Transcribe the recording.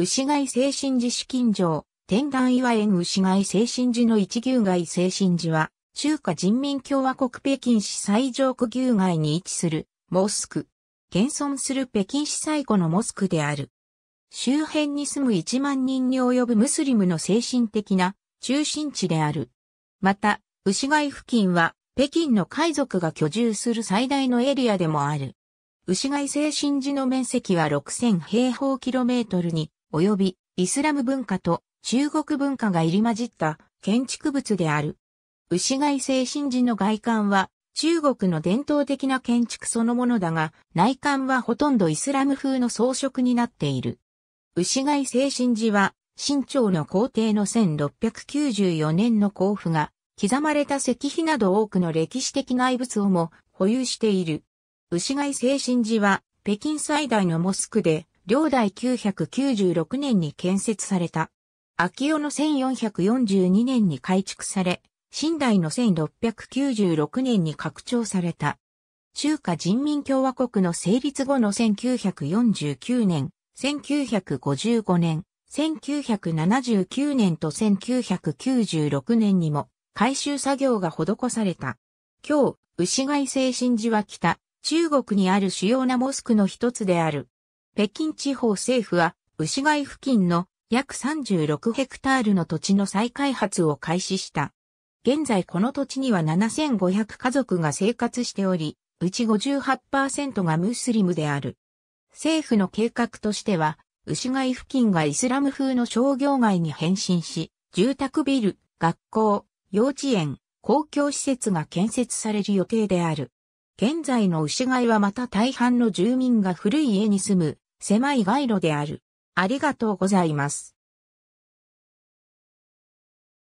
牛貝精神寺資金城、天壇岩園牛貝精神寺の一牛貝精神寺は、中華人民共和国北京市最上区牛街に位置する、モスク。現存する北京市最古のモスクである。周辺に住む1万人に及ぶムスリムの精神的な中心地である。また、牛貝付近は北京の海賊が居住する最大のエリアでもある。牛貝精神寺の面積は6000平方キロメートルに及びイスラム文化と中国文化が入り混じった建築物である。牛飼精神寺の外観は中国の伝統的な建築そのものだが、内観はほとんどイスラム風の装飾になっている。牛飼精神寺は、清朝の皇帝の1694年の甲府が、刻まれた石碑など多くの歴史的内物をも保有している。牛飼精神寺は、北京最大のモスクで、両代996年に建設された。秋尾の1442年に改築され、新代の1696年に拡張された。中華人民共和国の成立後の1949年、1955年、1979年と1996年にも改修作業が施された。今日、牛貝精神寺は北、中国にある主要なモスクの一つである。北京地方政府は、牛街付近の約36ヘクタールの土地の再開発を開始した。現在この土地には7500家族が生活しており、うち58%がムスリムである。政府の計画としては、牛街付近がイスラム風の商業街に変身し、住宅ビル、学校、幼稚園、公共施設が建設される予定である。現在の牛街はまた大半の住民が古い家に住む狭い街路である。ありがとうございます。